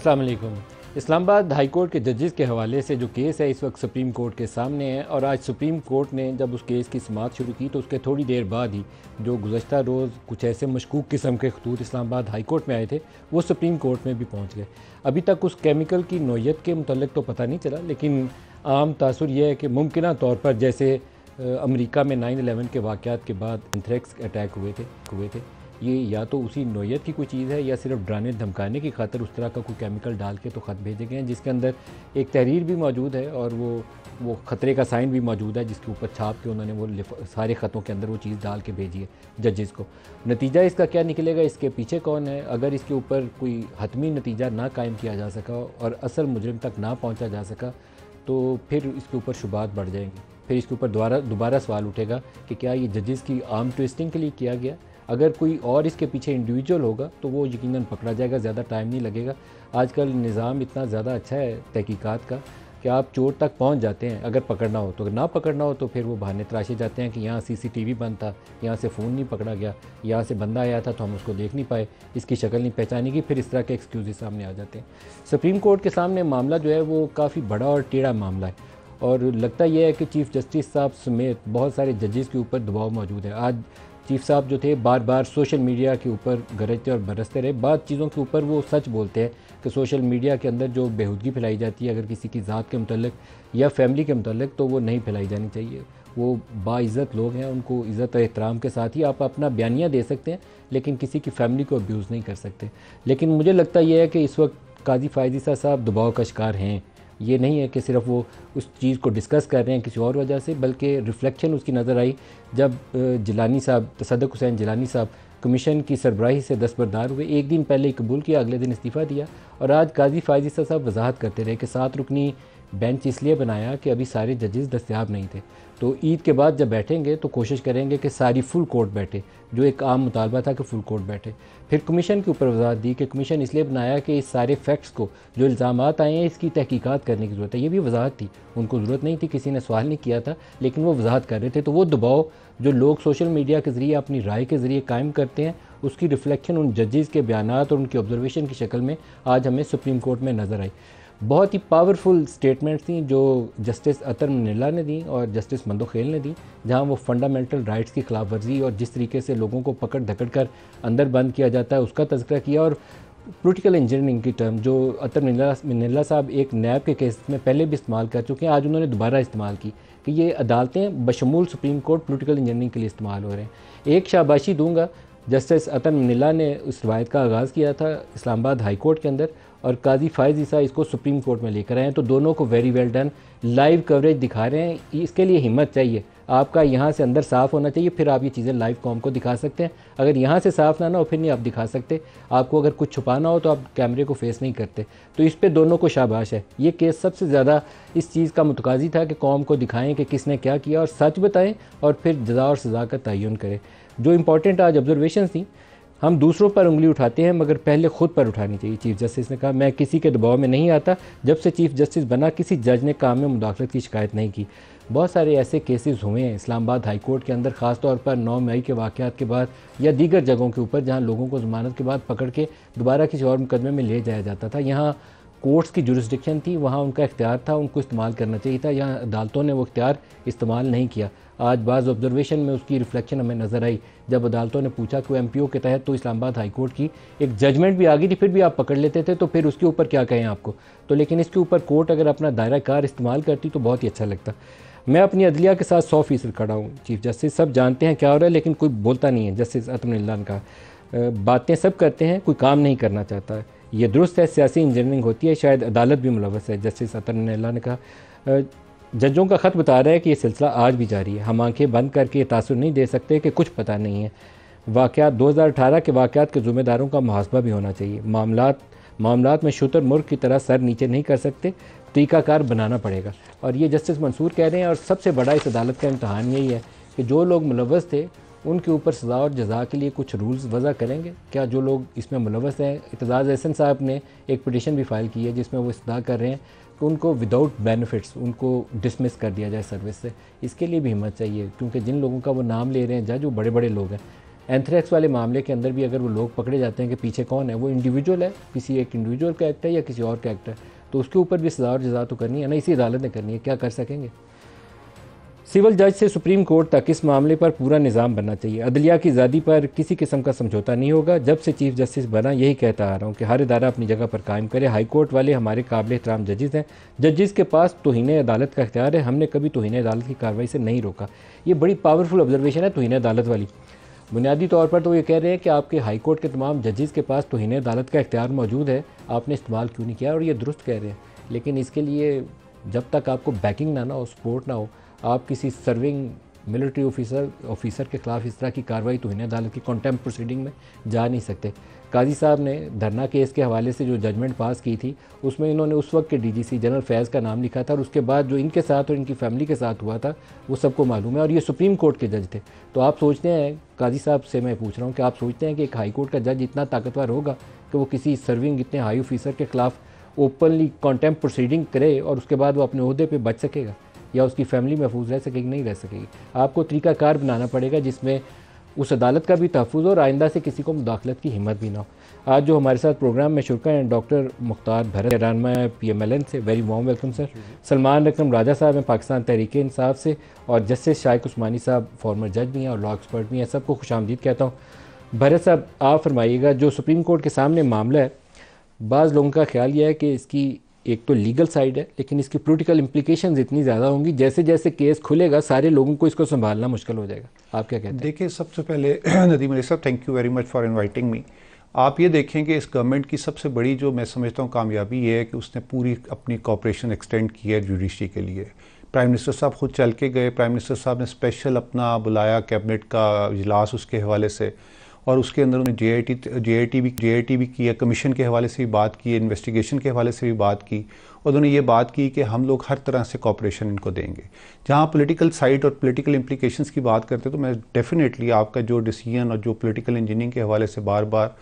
अस्सलाम वालेकुम Islamabad high court के जजेस के हवाले से जो केस है इस वक्त सुप्रीम कोर्ट के सामने है और आज सुप्रीम कोर्ट ने जब उस केस की समात शुरू की तो उसके थोड़ी देर बाद ही जो गुजशत रोज़ कुछ ऐसे मशकूक किस्म के खतूत इस्लामाबाद हाई कोर्ट में आए थे वो सुप्रीम कोर्ट में भी पहुंच गए अभी तक उस केमिकल की नोयत के मतलब तो पता नहीं चला लेकिन आम तासर यह है कि मुमकिन तौर पर जैसे अमरीका में नाइन अलेवन के वाक़ात के बाद इंथ्रेक्स अटैक हुए थे हुए थे ये या तो उसी नोयत की कोई चीज़ है या सिर्फ डराने धमकाने की खातर उस तरह का कोई केमिकल डाल के तो ख़त भेजे गए हैं जिसके अंदर एक तहरीर भी मौजूद है और वो वो ख़तरे का साइन भी मौजूद है जिसके ऊपर छाप के उन्होंने वो सारे ख़तों के अंदर वो चीज़ डाल के भेजी है जजेस को नतीजा इसका क्या निकलेगा इसके पीछे कौन है अगर इसके ऊपर कोई हतमी नतीजा ना कायम किया जा सका और असल मुजरम तक ना पहुँचा जा सका तो फिर इसके ऊपर शुबात बढ़ जाएंगे फिर इसके ऊपर दोबारा दोबारा सवाल उठेगा कि क्या ये जजेस की आर्म ट्विस्टिंग के लिए किया गया अगर कोई और इसके पीछे इंडिविजुअल होगा तो वो यकीनन पकड़ा जाएगा ज़्यादा टाइम नहीं लगेगा आजकल निज़ाम इतना ज़्यादा अच्छा है तहकीकात का कि आप चोट तक पहुंच जाते हैं अगर पकड़ना हो तो अगर ना पकड़ना हो तो फिर वो बहाने तराशे जाते हैं कि यहाँ सीसीटीवी बंद था यहाँ से फ़ोन नहीं पकड़ा गया यहाँ से बंदा आया था तो हम उसको देख नहीं पाए इसकी शक्ल नहीं पहचानी गई फिर इस तरह के एक्सक्यूज़ सामने आ जाते हैं सुप्रीम कोर्ट के सामने मामला जो है वो काफ़ी बड़ा और टेढ़ा मामला है और लगता यह है कि चीफ़ जस्टिस साहब समेत बहुत सारे जजेस के ऊपर दबाव मौजूद है आज चीफ साहब जो थे बार बार सोशल मीडिया के ऊपर गरजते और बरसते रहे बाद चीज़ों के ऊपर वो सच बोलते हैं कि सोशल मीडिया के अंदर जो बेहूदगी फैलाई जाती है अगर किसी की ज़ात के मतलब या फैमिली के मतलब तो वो नहीं फैलाई जानी चाहिए वो बाज़्ज़त लोग हैं उनको इज़्ज़त और एहतराम के साथ ही आप अपना बयानियाँ दे सकते हैं लेकिन किसी की फैमिली को अब्यूज़ नहीं कर सकते लेकिन मुझे लगता यह है कि इस वक्त काजी फायजी साहब दबाव का शिकार हैं ये नहीं है कि सिर्फ वो उस चीज़ को डिस्कस कर रहे हैं किसी और वजह से बल्कि रिफ्लेक्शन उसकी नज़र आई जब जिलानी साहब तसदक हुसैन जिलानी साहब कमीशन की सरबराही से दस्तबरदार हुए एक दिन पहले ही कबूल किया अगले दिन इस्तीफ़ा दिया और आज काजी फायजी साहब वजाहत करते रहे कि सात रुकनी बेंच इसलिए बनाया कि अभी सारे जजेस दस्तियाब नहीं थे तो ईद के बाद जब बैठेंगे तो कोशिश करेंगे कि सारी फुल कोर्ट बैठे जो एक आम मुतालबा था कि फुल कोर्ट बैठे फिर कमीशन के ऊपर वजह दी कि कमीशन इसलिए बनाया कि इस सारे फैक्ट्स को जो इल्ज़ाम आए हैं इसकी तहकीकात करने की ज़रूरत है ये भी वजाहत थी उनको ज़रूरत नहीं थी किसी ने सवाल नहीं किया था लेकिन वो वजाहत कर रहे थे तो वो दबाव जो लोग सोशल मीडिया के ज़रिए अपनी राय के ज़रिए कायम करते हैं उसकी रिफ्लेक्शन उन जजेज़ के बयान और उनकी ऑब्जर्वेशन की शक्ल में आज हमें सुप्रीम कोर्ट में नज़र आई बहुत ही पावरफुल स्टेटमेंट्स थी जो जस्टिस अतर मिनला ने दी और जस्टिस मंदोखेल ने दी जहां वो फंडामेंटल राइट्स की खिलाफ वर्जी और जिस तरीके से लोगों को पकड़ धकड़ कर अंदर बंद किया जाता है उसका तस्करा किया और पोलिटिकल इंजीनियरिंग की टर्म जो अतर मिनला साहब एक नैब के केस में पहले भी इस्तेमाल कर चुके हैं आज उन्होंने दोबारा इस्तेमाल की कि ये अदालतें बशमूल सुप्रीम कोर्ट पोलिटिकल इंजीनियरिंग के लिए इस्तेमाल हो रहे हैं एक शाबाशी दूंगा जस्टिस अतन मिनला ने उस रवायत का आगाज़ किया था इस्लामाबाद हाई कोर्ट के अंदर और काजी फायज ईसा इसको सुप्रीम कोर्ट में लेकर आए हैं तो दोनों को very well done live coverage दिखा रहे हैं इसके लिए हिम्मत चाहिए आपका यहाँ से अंदर साफ़ होना चाहिए फिर आप ये चीज़ें लाइव कॉम को दिखा सकते हैं अगर यहाँ से साफ़ ना ना हो फिर नहीं आप दिखा सकते आपको अगर कुछ छुपाना हो तो आप कैमरे को फेस नहीं करते तो इस पर दोनों को शाबाश है ये केस सबसे ज़्यादा इस चीज़ का मुतकाजी था कि कॉम को दिखाएँ कि किसने क्या किया और सच बताएँ और फिर जजा और सज़ा का तयन करें जो इम्पोर्टेंट आज ऑब्जर्वेशन थी हम दूसरों पर उंगली उठाते हैं मगर पहले खुद पर उठानी चाहिए चीफ जस्टिस ने कहा मैं किसी के दबाव में नहीं आता जब से चीफ जस्टिस बना किसी जज ने काम में मुदाखलत की शिकायत नहीं की बहुत सारे ऐसे केसेस हुए हैं इस्लामाबाद हाई कोर्ट के अंदर खास तौर पर 9 मई के वाक़ात के बाद या दीगर जगहों के ऊपर जहाँ लोगों को ज़मानत के बाद पकड़ के दोबारा किसी और मुकदमे में ले जाया जाता था यहाँ कोर्ट्स की जुरिस्डिक्शन थी वहाँ उनका इख्तियार था उनको इस्तेमाल करना चाहिए था यहाँ अदालतों ने वो इख्तियार इस्तेमाल नहीं किया आज बाज़ ऑब्जर्वेशन में उसकी रिफ्लेक्शन हमें नज़र आई जब अदालतों ने पूछा कि एम पी ओ के तहत तो इस्लामाबाद हाईकोर्ट की एक जजमेंट भी आ गई थी फिर भी आप पकड़ लेते थे तो फिर उसके ऊपर क्या कहें आपको तो लेकिन इसके ऊपर कोर्ट अगर अपना दायरा कार इस्तेमाल करती तो बहुत ही अच्छा लगता मैं अपनी अदलिया के साथ सौ फीसद खड़ा हूँ चीफ जस्टिस सब जानते हैं क्या हो रहा है लेकिन कोई बोलता नहीं है जस्टिस अतमल्ला ने कहा बातें सब करते हैं कोई काम नहीं करना चाहता है ये दुरुस्त है सियासी इंजीनियरिंग होती है शायद अदालत भी मुलवस है जस्टिस अतमल्ला ने कहा जजों का ख़त बता रहा है कि ये सिलसिला आज भी जारी है हम आंखें बंद करके तासर नहीं दे सकते कि कुछ पता नहीं है वाक़ दो हज़ार अठारह के वाक़ात के ज़िम्मेदारों का मुहासबा भी होना चाहिए मामला मामला में शुतर मुल्क की तरह सर नीचे नहीं कर सकते तरीकाकार बनाना पड़ेगा और ये जस्टिस मंसूर कह रहे हैं और सबसे बड़ा इस अदालत का इम्तहान यही है कि जो लोग मुलवस थे उनके ऊपर सज़ा और जजा के लिए कुछ रूल्स वज़ा करेंगे क्या जो लोग इसमें मुलवस हैं इतजाज़ एहसन साहब ने एक पटिशन भी फ़ाइल की है जिसमें वो इस्तः कर रहे हैं कि उनको विदाउट बेनिफिट्स उनको डिसमिस कर दिया जाए सर्विस से इसके लिए भी हिम्मत चाहिए क्योंकि जिन लोगों का वो नाम ले रहे हैं जज वो बड़े बड़े लोग हैं एंथ्रैक्स वाले मामले के अंदर भी अगर वो लोग पकड़े जाते हैं कि पीछे कौन है वो इंडिविजुअल है किसी एक इंडिविजुअल का एक्ट है या किसी और का एक्ट है तो उसके ऊपर भी सजा और जजा तो करनी है ना इसी अदालत ने करनी है क्या कर सकेंगे सिविल जज से सुप्रीम कोर्ट तक इस मामले पर पूरा निज़ाम बनना चाहिए अदलिया की आज़ादी पर किसी किस्म का समझौता नहीं होगा जब से चीफ जस्टिस बना यही कहता आ रहा हूँ कि हर इदारा अपनी जगह पर कायम करे हाई कोर्ट वाले हमारे काबिल एहतराम जजेज़ हैं जजेस के पास तोहन अदालत का अख्तियार है हमने कभी तोहन अदालत की कार्रवाई से नहीं रोका ये बड़ी पावरफुल ऑब्जर्वेशन है तोहन अदालत वाली बुनियादी तौर पर तो ये कह रहे हैं कि आपके हाई कोर्ट के तमाम जजेस के पास तोहन अदालत का इख्तियार मौजूद है आपने इस्तेमाल क्यों नहीं किया और ये दुरुस्त कह रहे हैं लेकिन इसके लिए जब तक आपको बैकिंग ना ना हो सपोर्ट ना हो आप किसी सर्विंग मिलिट्री ऑफिसर ऑफिसर के खिलाफ इस तरह की कार्रवाई तो इन्हें अदालत की कॉन्टेम्प प्रोसीडिंग में जा नहीं सकते काजी साहब ने धरना केस के हवाले से जो जजमेंट पास की थी उसमें इन्होंने उस वक्त के डीजीसी जनरल फैज़ का नाम लिखा था और उसके बाद जो इनके साथ और इनकी फैमिली के साथ हुआ था वो सबको मालूम है और ये सुप्रीम कोर्ट के जज थे तो आप सोचते हैं काजी साहब से मैं पूछ रहा हूँ कि आप सोचते हैं कि एक हाई कोर्ट का जज इतना ताकतवर होगा कि वो किसी सर्विंग इतने हाई ऑफिसर के खिलाफ ओपनली कॉन्टेम्प प्रोसीडिंग करे और उसके बाद वो अपने अहदे पर बच सकेगा या उसकी फैमिली महफूज रह सकेगी नहीं रह सकेगी आपको तरीकाकार बनाना पड़ेगा जिसमें उस अदालत का भी तहफ़ और आइंदा से किसी को मुदाखलत की हिम्मत भी ना हो आज जो हमारे साथ प्रोग्राम में शुरू हैं डॉक्टर मुख्तार भरत रानमा पी एम एल एन से very warm welcome sir Salman रकम राजा साहब हैं पाकिस्तान तहरीक इंसाफ से और जस्टिस शायक उस्मानी साहब फॉर्मर जज भी हैं और लॉ एक्सपर्ट भी हैं सबको खुश आमदीद कहता हूँ भरत साहब आप फरमाइएगा जो सुप्रीम कोर्ट के सामने मामला है बाज़ लोगों का ख्याल यह है कि इसकी एक तो लीगल साइड है लेकिन इसकी पोलिटिकल इम्प्लीकेशन इतनी ज़्यादा होंगी जैसे जैसे केस खुलेगा सारे लोगों को इसको संभालना मुश्किल हो जाएगा आप क्या कहते हैं देखिए सबसे पहले नदीम अली साहब thank you very much for inviting me आप ये देखें कि इस गवर्नमेंट की सबसे बड़ी जो मैं समझता हूँ कामयाबी ये है कि उसने पूरी अपनी कॉपरेशन एक्सटेंड की है जुडिशरी के लिए प्राइम मिनिस्टर साहब खुद चल के गए प्राइम मिनिस्टर साहब ने स्पेशल अपना बुलाया कैबिनेट का इजलास उसके हवाले से और उसके अंदर उन्होंने जे I T J I T भी जे आई टी भी किया कमीशन के हवाले से भी बात की इन्वेस्टिगेशन के हवाले से भी बात की और उन्होंने ये बात की कि हम लोग हर तरह से कॉपरेशन इनको देंगे जहाँ पोलिटिकल साइट और पोलिटिकल इम्प्लीकेशन की बात करते हैं तो मैं डेफिनेटली आपका जो डिसीजन और जो पोलिटिकल इंजीनियरिंग के हवाले से बार बार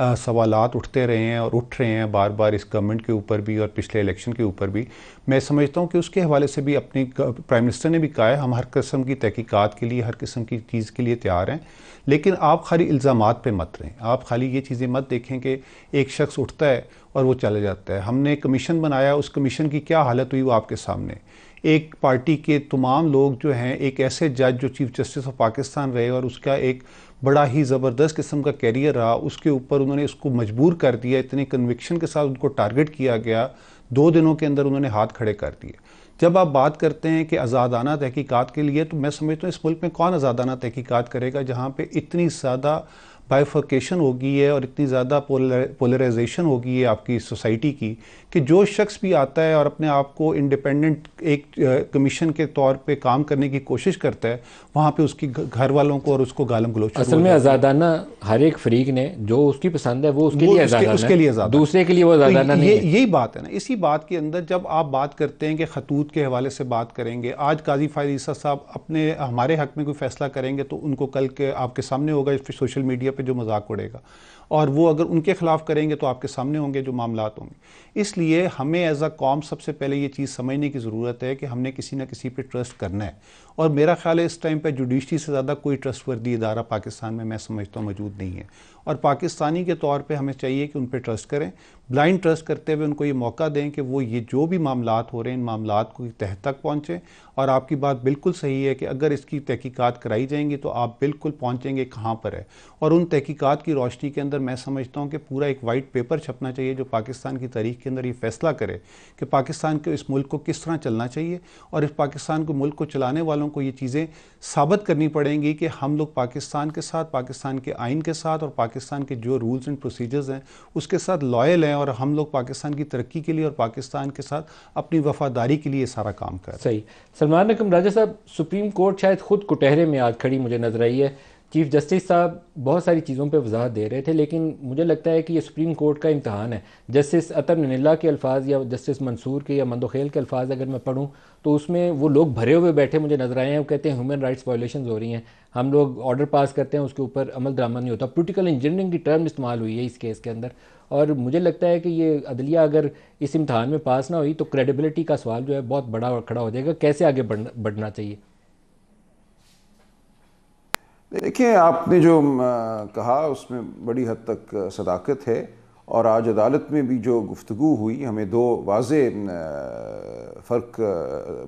सवाल उठते रहे हैं और उठ रहे हैं बार बार इस गवर्नमेंट के ऊपर भी और पिछले इलेक्शन के ऊपर भी मैं समझता हूँ कि उसके हवाले से भी अपनी प्राइम मिनिस्टर ने भी कहा है हम हर किस्म की तहकीक़ात के लिए हर किस्म की चीज़ के लिए तैयार हैं लेकिन आप खाली इल्ज़ाम पर मत रहें आप खाली ये चीज़ें मत देखें कि एक शख्स उठता है और वो चला जाता है हमने कमीशन बनाया उस कमीशन की क्या हालत हुई वो आपके सामने एक पार्टी के तमाम लोग जो हैं एक ऐसे जज जो चीफ जस्टिस ऑफ पाकिस्तान रहे और उसका एक बड़ा ही ज़बरदस्त किस्म का कैरियर रहा उसके ऊपर उन्होंने उसको मजबूर कर दिया इतने कन्विक्शन के साथ उनको टारगेट किया गया दो दिनों के अंदर उन्होंने हाथ खड़े कर दिए जब आप बात करते हैं कि आज़ादाना तहकीकत के लिए तो मैं समझता हूँ इस मुल्क में कौन आज़ादाना तहकीकत करेगा जहाँ पर इतनी ज़्यादा बाइफर्केशन होगी है और इतनी ज़्यादा पोलराइजेशन होगी है आपकी सोसाइटी की कि जो शख्स भी आता है और अपने आप को इंडिपेंडेंट एक कमीशन के तौर पे काम करने की कोशिश करता है वहाँ पे उसकी घर वालों को और उसको गालम गलोच असल में आज़ादाना हर एक फरीक ने जो उसकी पसंद है वो उसके वो लिए उसके, उसके लिए आज़ाद दूसरे के लिए वो आज़ादाना तो ये यही बात है ना इसी बात के अंदर जब आप बात करते हैं कि खतूत के हवाले से बात करेंगे आज काजी फायदीसा साहब अपने हमारे हक में कोई फैसला करेंगे तो उनको कल के आपके सामने होगा सोशल मीडिया पे जो मजाक उड़ेगा और वो अगर उनके खिलाफ करेंगे तो आपके सामने होंगे जो मामला होंगे इसलिए हमें एज अ कॉम सबसे पहले ये चीज़ समझने की ज़रूरत है कि हमने किसी ना किसी पे ट्रस्ट करना है और मेरा ख्याल है इस टाइम पे जुडिशरी से ज़्यादा कोई ट्रस्टवर्दी इदारा पाकिस्तान में मैं समझता हूँ मौजूद नहीं है और पाकिस्तानी के तौर पे हमें चाहिए कि उन पर ट्रस्ट करें ब्लाइंड ट्रस्ट करते हुए उनको ये मौका दें कि वो ये जो भी मामला हो रहे हैं इन मामला को तह तक पहुँचें और आपकी बात बिल्कुल सही है कि अगर इसकी तहकीक़त कराई जाएंगी तो आप बिल्कुल पहुँचेंगे कहाँ पर है और उन तहकीकत की रोशनी के अंदर मैं समझता हूँ कि पूरा एक वाइट पेपर छपना चाहिए जो पाकिस्तान की तारीख के अंदर ये फैसला करे कि पाकिस्तान के इस मुल्क को किस तरह चलना चाहिए और इस पाकिस्तान को मुल्क को चलाने वालों को ये चीज़ें साबित करनी पड़ेंगी कि हम लोग पाकिस्तान के साथ पाकिस्तान के आइन के साथ और पाकिस्तान पाकिस्तान के जो रूल्स एंड प्रोसीजर्स हैं उसके साथ लॉयल हैं और हम लोग पाकिस्तान की तरक्की के लिए और पाकिस्तान के साथ अपनी वफादारी के लिए सारा काम कर सही सलमान अकम राजा साहब सुप्रीम कोर्ट शायद खुद कुटहरे में आज खड़ी मुझे नजर आई है चीफ जस्टिस साहब बहुत सारी चीज़ों पे वजाहत दे रहे थे लेकिन मुझे लगता है कि ये सुप्रीम कोर्ट का इम्तहान है जस्टिस अतर नीला के अल्फाज या जस्टिस मंसूर के या मंदोखेल के अल्फाज अगर मैं पढ़ूँ तो उसमें वो लोग भरे हुए बैठे मुझे नज़र आए हैं वो कहते हैं ह्यूमन राइट्स वायोलेशन हो रही हैं हम लोग ऑर्डर पास करते हैं उसके ऊपर अमल दरामद नहीं होता पोलिटिकल इंजीनियरिंग की टर्म इस्तेमाल हुई है इस केस के अंदर और मुझे लगता है कि ये अदलिया अगर इस इम्तहान में पास ना हुई तो क्रेडिबिलिटी का सवाल जो है बहुत बड़ा खड़ा हो जाएगा कैसे आगे बढ़ना चाहिए देखिए आपने जो कहा उसमें बड़ी हद तक सदाकत है और आज अदालत में भी जो गुफ्तु हुई हमें दो वाज फ़र्क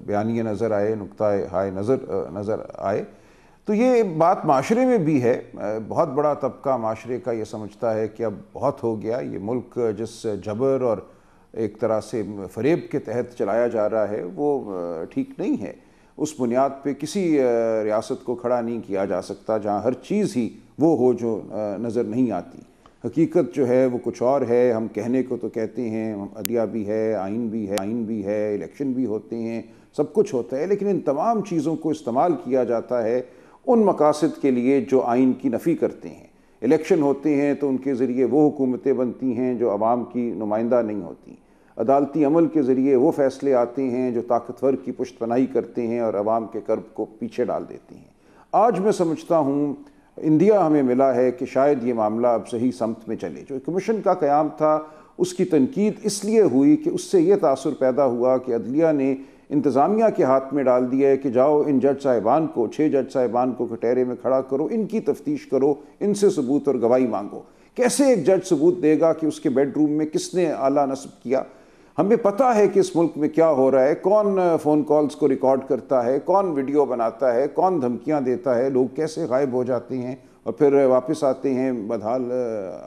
बयानी नज़र आए नुकतः हाय नज़र नज़र आए तो ये बात माशरे में भी है बहुत बड़ा तबका माशरे का ये समझता है कि अब बहुत हो गया ये मुल्क जिस जबर और एक तरह से फरेब के तहत चलाया जा रहा है वो ठीक नहीं है उस बुनियाद पे किसी रियासत को खड़ा नहीं किया जा सकता जहाँ हर चीज़ ही वो हो जो नज़र नहीं आती हकीकत जो है वो कुछ और है हम कहने को तो कहते हैं अदिया भी है आइन भी है आइन भी है इलेक्शन भी होते हैं सब कुछ होता है लेकिन इन तमाम चीज़ों को इस्तेमाल किया जाता है उन मकासद के लिए जो आइन की नफ़ी करते हैं इलेक्शन होते हैं तो उनके ज़रिए वो हुकूमतें बनती हैं जो आवाम की नुमाइंदा नहीं होती अदालती अमल के ज़रिए वो फ़ैसले आते हैं जो ताकतवर की पुश्तनाई करते हैं और आवाम के कर्ब को पीछे डाल देते हैं आज मैं समझता हूँ इंडिया हमें मिला है कि शायद ये मामला अब सही समत में चले जो कमीशन का क़्याम था उसकी तनकीद इसलिए हुई कि उससे यह तासर पैदा हुआ कि अदलिया ने इंतज़ामिया के हाथ में डाल दिया है कि जाओ इन जज साहिबान को छः जज साहिबान को कटेरे में खड़ा करो इनकी तफ्तीश करो इनसे सबूत और गवाही मांगो कैसे एक जज सबूत देगा कि उसके बेडरूम में किसने आला नस्ब किया हमें पता है कि इस मुल्क में क्या हो रहा है कौन फ़ोन कॉल्स को रिकॉर्ड करता है कौन वीडियो बनाता है कौन धमकियां देता है लोग कैसे गायब हो जाते हैं और फिर वापस आते हैं बदहाल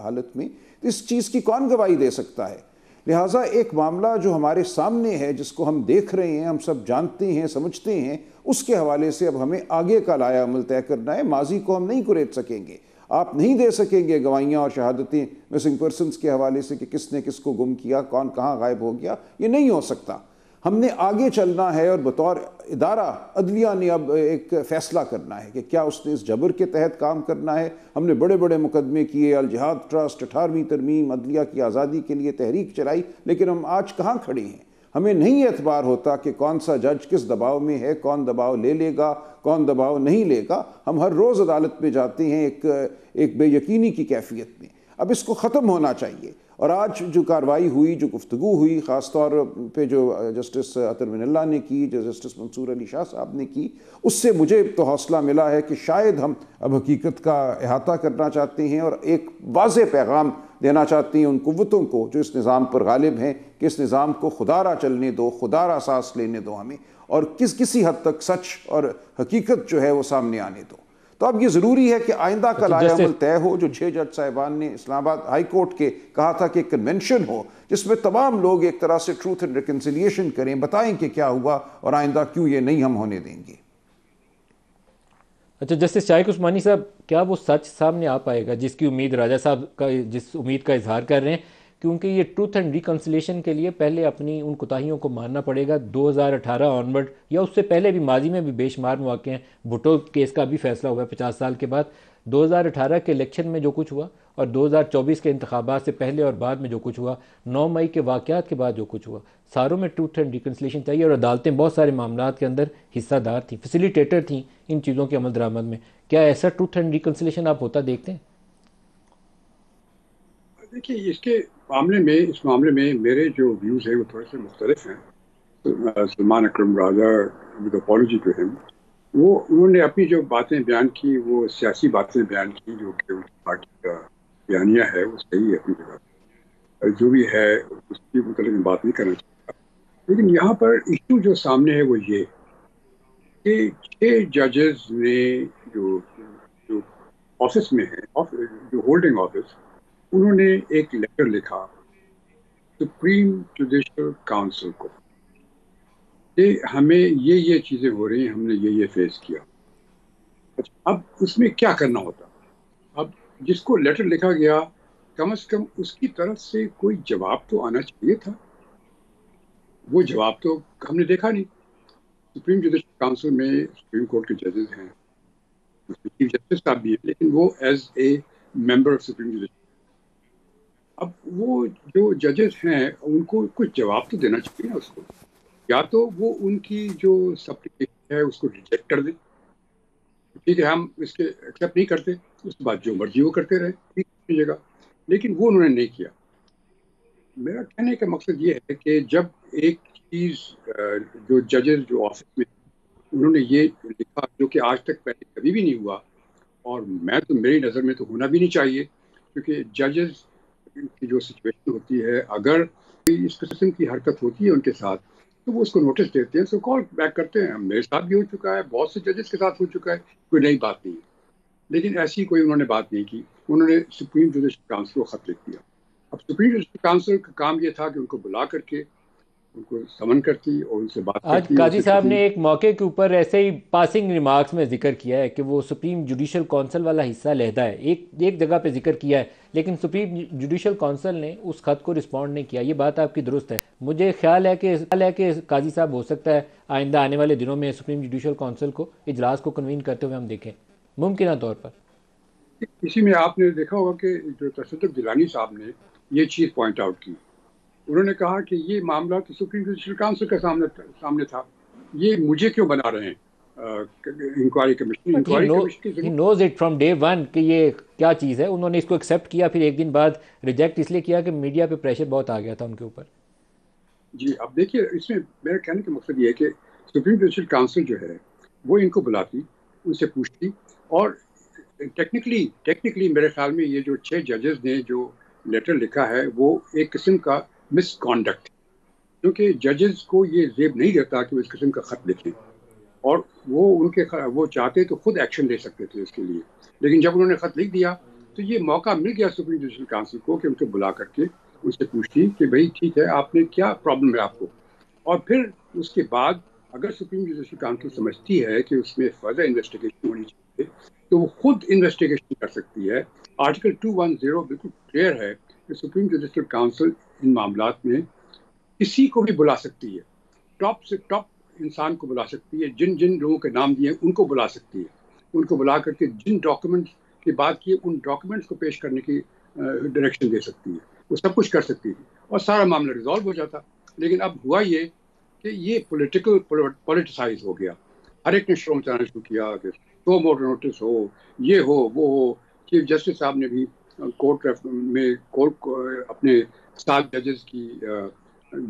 हालत में तो इस चीज़ की कौन गवाही दे सकता है लिहाजा एक मामला जो हमारे सामने है जिसको हम देख रहे हैं हम सब जानते हैं समझते हैं उसके हवाले से अब हमें आगे का लाया अमल तय करना है माजी को हम नहीं कुरेद सकेंगे आप नहीं दे सकेंगे गवाहियाँ और शहादतें मिसिंग पर्सनस के हवाले से कि किसने किसको गुम किया कौन कहाँ गायब हो गया ये नहीं हो सकता हमने आगे चलना है और बतौर इदारा अदलिया ने अब एक फ़ैसला करना है कि क्या उसने इस जबर के तहत काम करना है हमने बड़े बड़े मुकदमे किए अलजहाद ट्रस्ट अठारहवीं तरमीम अदलिया की आज़ादी के लिए तहरीक चलाई लेकिन हम आज कहाँ खड़े हैं हमें नहीं एतबार होता कि कौन सा जज किस दबाव में है कौन दबाव ले लेगा कौन दबाव नहीं लेगा हम हर रोज़ अदालत में जाते हैं एक एक बेयकीनी की कैफियत में अब इसको ख़त्म होना चाहिए और आज जो कार्रवाई हुई जो गुफ्तु हुई ख़ास तौर जो जस्टिस अतर मिनल्ला ने की जो जस्टिस मंसूर अली शाह साहब ने की उससे मुझे तो हौसला मिला है कि शायद हम अब हकीकत का अहाता करना चाहते हैं और एक वाज पैगाम देना चाहते हैं उन कुतों को जो इस निज़ाम पर गालिब हैं कि इस निज़ाम को खुदारा चलने दो खुदारा सांस लेने दो हमें और किस किसी हद तक सच और हकीकत जो है वो सामने आने दो तो अब ये ज़रूरी है कि आइंदा का अच्छा, अमल तय हो जो छह जज साहिबान ने इस्लामाबाद हाई कोर्ट के कहा था कि कन्वेंशन हो जिसमें तमाम लोग एक तरह से ट्रूथ एंड रिकनसिलियेशन करें बताएं कि क्या हुआ और आइंदा क्यों ये नहीं हम होने देंगे अच्छा जस्टिस शाहिक उस्मानी साहब क्या वो सच सामने आ पाएगा जिसकी उम्मीद राजा साहब का जिस उम्मीद का इजहार कर रहे हैं क्योंकि ये ट्रूथ एंड रिकन्सिलेशन के लिए पहले अपनी उन कोताहीियों को मानना पड़ेगा 2018 ऑनवर्ड या उससे पहले भी माजी में भी बेशुमार मौके हैं भुटो केस का भी फैसला हुआ है पचास साल के बाद 2018 के इलेक्शन में जो कुछ हुआ और 2024 के इंतबात से पहले और बाद में जो कुछ हुआ 9 मई के वाक़ात के बाद जो कुछ हुआ सारों में ट्रूथ एंड रिकन्सलेशन चाहिए और अदालतें बहुत सारे मामला के अंदर हिस्सादार थीं फैसिलिटेटर थी इन चीज़ों के अमल दरामद में क्या ऐसा ट्रूथ एंड रिकन्सलेशन आप होता देखते हैं देखिए इसके मामले में इस मामले में मेरे जो व्यूज़ है वो थोड़े से मुख्तलिफ हैं Salman Akram Raja with apology to him वो उन्होंने अपनी जो बातें बयान की वो सियासी बातें बयान की जो कि उनकी पार्टी का बयानिया है वो सही है अपनी जगह जो भी है उसकी मतलब मैं बात नहीं करना चाहता लेकिन यहाँ पर इशू जो सामने है वो ये कि छः जजेस ने जो जो ऑफिस में है जो होल्डिंग ऑफिस उन्होंने एक लेटर लिखा सुप्रीम जुडिशल काउंसिल को कि हमें ये ये चीज़ें हो रही हैं हमने ये ये फेस किया अच्छा अब उसमें क्या करना होता अब जिसको लेटर लिखा गया कम से कम उसकी तरफ से कोई जवाब तो आना चाहिए था वो जवाब तो हमने देखा नहीं सुप्रीम जुडिशल काउंसिल में सुप्रीम कोर्ट के जजेस हैं चीफ जस्टिस साहब भी हैं लेकिन वो as a member of supreme judicial अब वो जो जजेस हैं उनको कुछ जवाब तो देना चाहिए ना उसको या तो वो उनकी जो सप्लीकेशन है उसको रिजेक्ट कर दें ठीक है हम इसके एक्सेप्ट नहीं करते उसके बाद जो मर्जी वो करते रहे ठीक कीजिएगा लेकिन वो उन्होंने नहीं किया मेरा कहने का मकसद ये है कि जब एक चीज़ जो जजेस जो ऑफिस में उन्होंने ये लिखा जो कि आज तक पहले कभी भी नहीं हुआ और मैं तो मेरी नज़र में तो होना भी नहीं चाहिए क्योंकि जजेस की जो सिचुएशन होती है अगर इस किस्म की हरकत होती है उनके साथ तो वो उसको नोटिस देते हैं सो कॉल बैक करते हैं मेरे साथ भी हो चुका है बहुत से जजेस के साथ हो चुका है कोई नई बात नहीं लेकिन ऐसी कोई उन्होंने बात नहीं की उन्होंने सुप्रीम जुडिशल काउंसिल को खत लिख दिया अब सुप्रीम जुडिशल काउंसिल का काम ये था कि उनको बुला करके उनको समन करती और उनसे बात आज करती काजी साहब ने एक मौके के ऊपर ऐसे ही पासिंग रिमार्क्स में जिक्र किया है कि वो सुप्रीम जुडिशल काउंसिल वाला हिस्सा लहदा है एक एक जगह पे जिक्र किया है लेकिन सुप्रीम जुडिशल काउंसिल ने उस खत को रिस्पॉन्ड नहीं किया ये बात आपकी दुरुस्त है मुझे ख्याल है कि ख्याल है कि काजी साहब हो सकता है आइंदा आने वाले दिनों में सुप्रीम जुडिशल काउंसिल को इजलास को कन्वीन करते हुए हम देखें मुमकिन तौर पर इसी में आपने देखा होगा कि जो तशद दिलानी साहब ने ये चीज़ पॉइंट आउट की उन्होंने कहा कि ये मामला तो सुप्रीम जुडिशल काउंसिल के सामने सामने था ये मुझे क्यों बना रहे हैं inquiry commission inquiry knows it from day one कि ये क्या चीज़ है उन्होंने इसको एक्सेप्ट किया फिर एक दिन बाद रिजेक्ट इसलिए किया कि मीडिया पे प्रेशर बहुत आ गया था उनके ऊपर जी अब देखिए इसमें मेरे कहने का मकसद ये है कि सुप्रीम जुडिशल काउंसिल जो है वो इनको बुलाती उनसे पूछती और टेक्निकली टेक्निकली मेरे ख्याल में ये जो छह जजेस ने जो लेटर लिखा है वो एक किस्म का मिसकॉन्डक्ट क्योंकि जजेस को ये जेब नहीं रहता कि वो इस किस्म का ख़त लिखें और वो उनके वो चाहते तो खुद एक्शन ले सकते थे इसके लिए लेकिन जब उन्होंने ख़त लिख दिया तो ये मौका मिल गया सुप्रीम जुडिशल काउंसिल को कि उनको बुला करके उनसे पूछती कि भाई ठीक है आपने क्या प्रॉब्लम है आपको और फिर उसके बाद अगर सुप्रीम जुडिशल काउंसिल समझती है कि उसमें फर्दर इन्वेस्टिगेशन होनी चाहिए तो वो खुद इन्वेस्टिगेशन कर सकती है आर्टिकल टू वन जीरो बिल्कुल क्लियर है कि सुप्रीम जुडिशल काउंसिल इन मामला में किसी को भी बुला सकती है टॉप से टॉप इंसान को बुला सकती है जिन जिन लोगों के नाम दिए उनको बुला सकती है उनको बुला करके जिन डॉक्यूमेंट्स की बात की उन डॉक्यूमेंट्स को पेश करने की डायरेक्शन दे सकती है वो सब कुछ कर सकती है और सारा मामला रिजॉल्व हो जाता लेकिन अब हुआ ये कि ये पोलिटिकल पोलिटिसाइज हो गया हर एक ने शो मचाना शुरू किया कि दो मोटर नोटिस हो ये हो वो हो चीफ जस्टिस साहब ने भी कोर्ट में कोर्ट को अपने सात जजेस की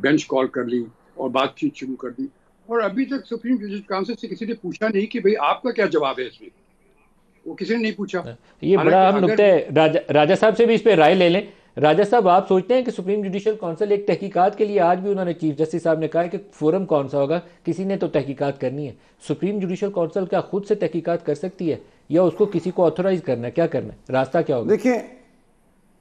बेंच कॉल कर ली और बातचीत शुरू कर दी और अभी तक सुप्रीम जजिस काउंसिल से किसी ने पूछा नहीं कि भाई आपका क्या जवाब है इसमें वो किसी ने नहीं पूछा ये बड़ा अहम नुकता है राजा राजा साहब से भी इस पर राय ले लें राजा साहब आप सोचते हैं कि सुप्रीम जुडिशल काउंसिल एक तहकीकात के लिए आज भी उन्होंने चीफ जस्टिस साहब ने कहा है कि फोरम कौन सा होगा किसी ने तो तहकीकात करनी है सुप्रीम जुडिशल काउंसिल क्या खुद से तहकीकात कर सकती है या उसको किसी को ऑथोराइज करना है क्या करना है रास्ता क्या होगा देखिए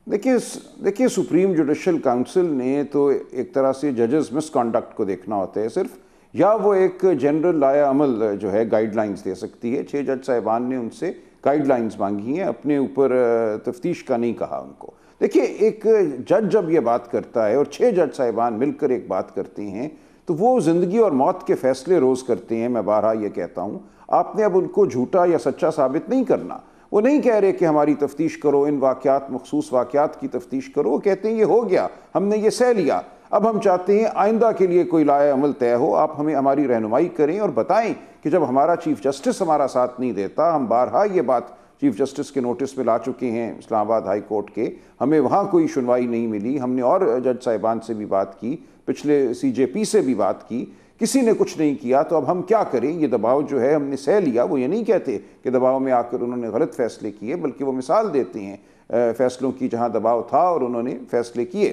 देखिए देखिए सुप्रीम जुडिशल काउंसिल ने तो एक तरह से जजेस मिसकॉन्डक्ट को देखना होता है सिर्फ या वो एक जनरल लाया अमल जो है गाइडलाइंस दे सकती है छः जज साहिबान ने उनसे गाइडलाइंस मांगी हैं अपने ऊपर तफ्तीश का नहीं कहा उनको देखिए एक जज जब ये बात करता है और छः जज साहिबान मिलकर एक बात करते हैं तो वो ज़िंदगी और मौत के फैसले रोज़ करते हैं मैं बारह ये कहता हूँ आपने अब उनको झूठा या सच्चा साबित नहीं करना वो नहीं कह रहे कि हमारी तफ्तीश करो इन वाक़ात मखसूस वाक़ात की तफ्तीश करो वो कहते हैं ये हो गया हमने ये सह लिया अब हम चाहते हैं आइंदा के लिए कोई लाए अमल तय हो आप हमें हमारी रहनुमाई करें और बताएं कि जब हमारा चीफ जस्टिस हमारा साथ नहीं देता हम बारहा ये बात चीफ जस्टिस के नोटिस में ला चुके हैं इस्लामाबाद हाई कोर्ट के हमें वहाँ कोई सुनवाई नहीं मिली हमने और जज साहिबान से भी बात की पिछले सी जे पी से भी बात की किसी ने कुछ नहीं किया तो अब हम क्या करें ये दबाव जो है हमने सह लिया वो ये नहीं कहते कि दबाव में आकर उन्होंने गलत फैसले किए बल्कि वो मिसाल देते हैं फैसलों की जहाँ दबाव था और उन्होंने फैसले किए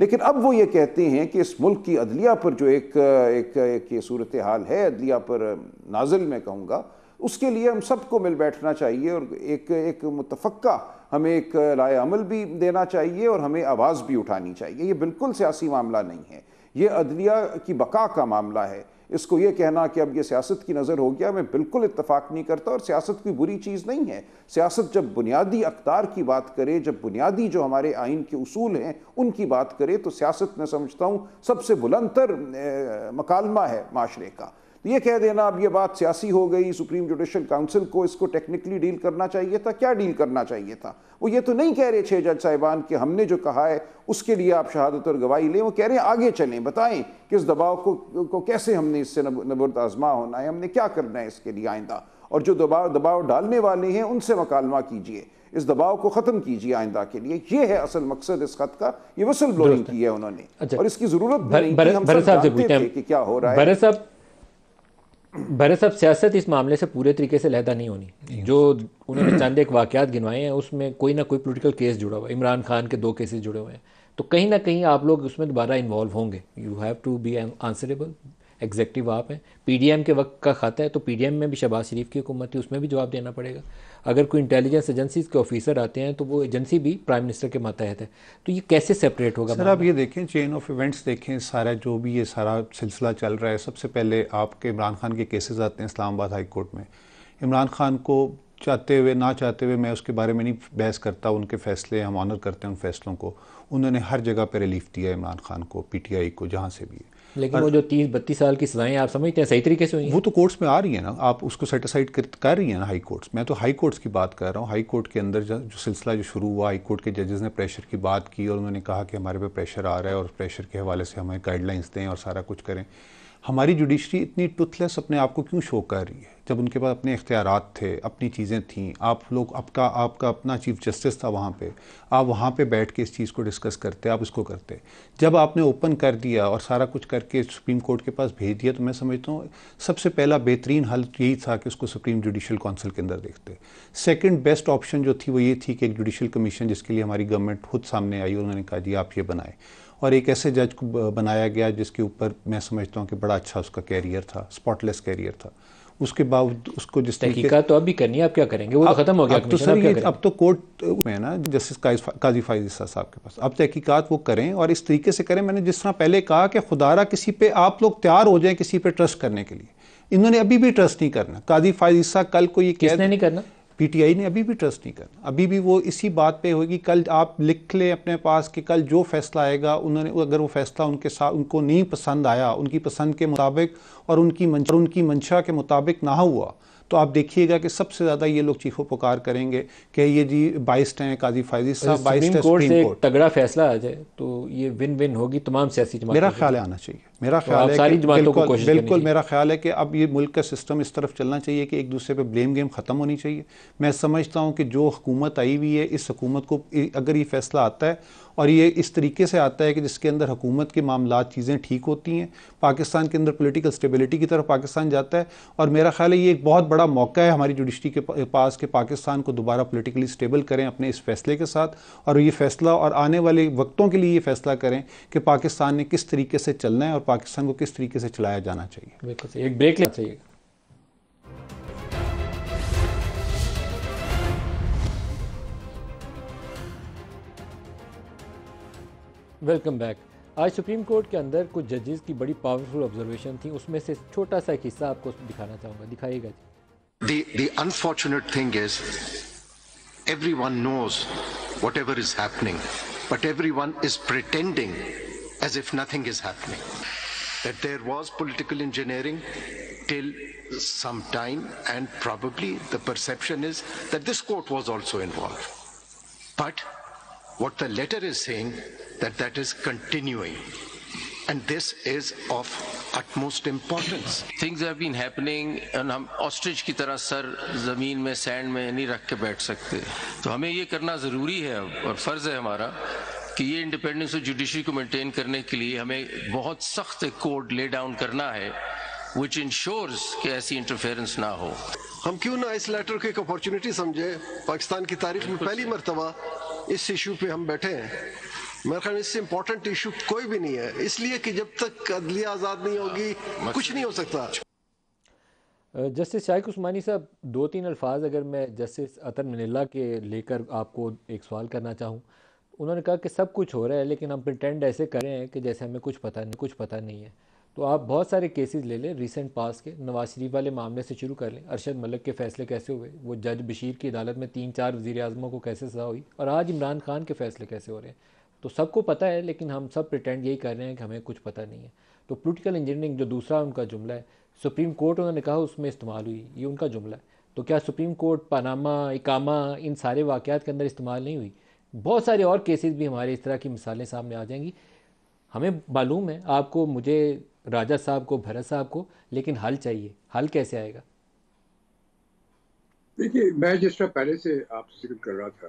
लेकिन अब वो ये कहते हैं कि इस मुल्क की अदलिया पर जो एक एक, एक सूरत हाल है अदलिया पर नाजिल मैं कहूँगा उसके लिए हम सबको मिल बैठना चाहिए और एक एक मुतफ़ा हमें एक लाए अमल भी देना चाहिए और हमें आवाज़ भी उठानी चाहिए ये बिल्कुल सियासी मामला नहीं है ये अदलिया की बका का मामला है इसको ये कहना कि अब ये सियासत की नज़र हो गया मैं बिल्कुल इतफाक़ नहीं करता और सियासत कोई बुरी चीज़ नहीं है सियासत जब बुनियादी अकदार की बात करे जब बुनियादी जो हमारे आइन के असूल हैं उनकी बात करे तो सियासत मैं समझता हूँ सबसे बुलंदर मकालमा है माशरे का ये कह देना अब ये बात सियासी हो गई सुप्रीम जुडिशल काउंसिल को इसको टेक्निकली डील करना चाहिए था क्या डील करना चाहिए था वो ये तो नहीं कह रहे छह जज साहिबान कि हमने जो कहा है उसके लिए आप शहादत और गवाही लें वो कह रहे हैं आगे चलें बताएं कि इस दबाव को को कैसे हमने इससे नबरद आजमा होना है हमने क्या करना है इसके लिए आइंदा और जो दबाव दबाव डालने वाले हैं उनसे मकालमा कीजिए इस दबाव को ख़त्म कीजिए आइंदा के लिए ये है असल मकसद इस खत का ये वसल ब्लोइंग की है उन्होंने अच्छा। और इसकी ज़रूरत कि क्या हो रहा है भरत साहब सियासत इस मामले से पूरे तरीके से लहदा नहीं होनी जो उन्होंने चंद एक वाक़त गिनवाए हैं उसमें कोई ना कोई पोलिटिकल केस जुड़ा हुआ है इमरान खान के दो केसेस जुड़े हुए हैं तो कहीं ना कहीं आप लोग उसमें दोबारा इन्वॉल्व होंगे you have to be answerable executive आप हैं पीडीएम के वक्त का खाता है तो पीडीएम में भी शहबाज शरीफ की हुकूमत थी उसमें भी जवाब देना पड़ेगा अगर कोई इंटेलिजेंस एजेंसीज के ऑफिसर आते हैं तो वो एजेंसी भी प्राइम मिनिस्टर के मातहत है तो ये कैसे सेपरेट होगा सर आप ये देखें चेन ऑफ इवेंट्स देखें सारा जो भी ये सारा सिलसिला चल रहा है सबसे पहले आपके इमरान खान के केसेज़ आते हैं इस्लामाबाद हाई कोर्ट में इमरान खान को चाहते हुए ना चाहते हुए मैं उसके बारे में नहीं बहस करता उनके फैसले हम ऑनर करते हैं उन फैसलों को उन्होंने हर जगह पर रिलीफ दिया इमरान खान को पीटीआई को जहाँ से भी है लेकिन वो जो तीस बत्तीस साल की सजाएं आप समझते हैं सही तरीके से हुई वो तो कोर्ट्स में आ रही है ना आप उसको सेटिसाइड कर, कर रही है ना हाई कोर्ट्स मैं तो हाई कोर्ट्स की बात कर रहा हूँ हाई कोर्ट के अंदर जो सिलसिला जो शुरू हुआ हाई कोर्ट के जजेस ने प्रेशर की बात की और उन्होंने कहा कि हमारे पे प्रेशर आ रहा है और प्रेशर के हवाले से हमें गाइडलाइंस दें और सारा कुछ करें हमारी जुडिशरी इतनी टूथलेस अपने आप को क्यों शो कर रही है जब उनके पास अपने इख्तियार थे अपनी चीज़ें थीं आप लोग आपका आपका अपना चीफ जस्टिस था वहाँ पे आप वहाँ पे बैठ के इस चीज़ को डिस्कस करते आप इसको करते जब आपने ओपन कर दिया और सारा कुछ करके सुप्रीम कोर्ट के पास भेज दिया तो मैं समझता हूँ सबसे पहला बेहतरीन हल यही था कि उसको सुप्रीम जुडिशल काउंसिल के अंदर देखते सेकेंड बेस्ट ऑप्शन जो थी वो ये थी कि एक जुडिशल कमीशन जिसके लिए हमारी गवर्नमेंट खुद सामने आई उन्होंने कहा जी आप ये बनाएं और एक ऐसे जज को बनाया गया जिसके ऊपर मैं समझता हूँ कि बड़ा अच्छा उसका कैरियर था स्पॉटलेस कैरियर था उसके बावजूद उसको जिस तरीके तो अभी भी करनी है आप क्या करेंगे वो तो अब, तो खत्म हो गया अब तो सर ये अब तो कोर्ट में ना जस्टिस काजी फाइजिस्सा साहब के पास अब तहकीकत वो करें और इस तरीके से करें मैंने जिस तरह पहले कहा कि खुदारा किसी पे आप लोग तैयार हो जाएं किसी पे ट्रस्ट करने के लिए इन्होंने अभी भी ट्रस्ट नहीं करना काजी साहब कल को ये किसने नहीं करना पीटीआई ने अभी भी ट्रस्ट नहीं करना अभी भी वो इसी बात पे होगी कल आप लिख लें अपने पास कि कल जो फैसला आएगा उन्होंने अगर वो फैसला उनके साथ उनको नहीं पसंद आया उनकी पसंद के मुताबिक और उनकी मंशा उनकी मंशा के मुताबिक ना हुआ तो आप देखिएगा कि सबसे ज़्यादा ये लोग चीखों पुकार करेंगे कि ये जी बाईस हैं काजी फाइजी साहब बाईस कोर्ट से तगड़ा फैसला आ जाए तो ये विन विन होगी तमाम सियासी मेरा ख्याल आना चाहिए मेरा तो ख्याल है कि बिल्कुल बिल्कुल मेरा ख्याल है कि अब ये मुल्क का सिस्टम इस तरफ चलना चाहिए कि एक दूसरे पे ब्लेम गेम ख़त्म होनी चाहिए मैं समझता हूँ कि जो हुकूमत आई हुई है इस हुकूमत को अगर ये फैसला आता है और ये इस तरीके से आता है कि जिसके अंदर हुकूमत के मामला चीज़ें ठीक होती हैं पाकिस्तान के अंदर पोलिटिकल स्टेबिलिटी की तरफ पाकिस्तान जाता है और मेरा ख्याल है ये एक बहुत बड़ा मौका है हमारी जुडिशरी के पास कि पाकिस्तान को दोबारा पोलिटिकली स्टेबल करें अपने इस फैसले के साथ और ये फैसला और आने वाले वक्तों के लिए ये फैसला करें कि पाकिस्तान ने किस तरीके से चलना है और पाकिस्तान को किस तरीके से चलाया जाना चाहिए बिल्कुल एक ब्रेक लेना चाहिए वेलकम बैक आज सुप्रीम कोर्ट के अंदर कुछ जजेस की बड़ी पावरफुल ऑब्जर्वेशन थी उसमें से छोटा सा एक हिस्सा आपको दिखाना चाहूंगा दिखाइएगा जी is everyone knows whatever is is but everyone is pretending as if nothing is happening that there was political engineering till some time, and probably the perception is that this court was also involved. But what the letter is saying, that that is continuing. And this is of utmost importance. Things have been happening and हम ostrich की तरह sir ज़मीन में sand में नहीं रख के So, सकते तो हमें ये करना ज़रूरी है अब और फ़र्ज़ कि ये इंडिपेंडेंस ऑफ जुडिशरी को मेंटेन करने के लिए हमें बहुत सख्त कोड ले डाउन करना है विच इंश्योर्स कि ऐसी इंटरफेरेंस ना हो हम क्यों ना इस लेटर को एक अपॉर्चुनिटी समझे पाकिस्तान की तारीख में पहली मरतबा इस इशू पे हम बैठे हैं मेरे ख्याल इससे इम्पोर्टेंट इशू कोई भी नहीं है इसलिए कि जब तक अदलिया आज़ाद नहीं होगी कुछ नहीं हो सकता जस्टिस शाहिक उस्मानी साहब दो तीन अल्फाज अगर मैं जस्टिस अतर मनिल्ला के लेकर आपको एक सवाल करना चाहूँ उन्होंने कहा कि सब कुछ हो रहा है लेकिन हम प्रटेंड ऐसे कर रहे हैं कि जैसे हमें कुछ पता नहीं कुछ पता नहीं है तो आप बहुत सारे केसेस ले लें रिसेंट पास के नवाज शरीफ वाले मामले से शुरू कर लें अरशद मलिक के फैसले कैसे हुए वो जज बशीर की अदालत में तीन चार वजी अजमों को कैसे सजा हुई और आज इमरान खान के फैसले कैसे हो रहे हैं तो सबको पता है लेकिन हम सब प्रटेंड यही कर रहे हैं कि हमें कुछ पता नहीं है तो पोलिटिकल इंजीनियरिंग जो दूसरा उनका जुमला है सुप्रीम कोर्ट उन्होंने कहा उसमें इस्तेमाल हुई ये उनका जुमला है तो क्या सुप्रीम कोर्ट पानामा इकामा इन सारे वाक़ात के अंदर इस्तेमाल नहीं हुई बहुत सारे और केसेस भी हमारे इस तरह की मिसालें सामने आ जाएंगी हमें मालूम है आपको मुझे राजा साहब को भरत साहब को लेकिन हल चाहिए हल कैसे आएगा देखिए मैं जिस तरह पहले से आप जिक्र कर रहा था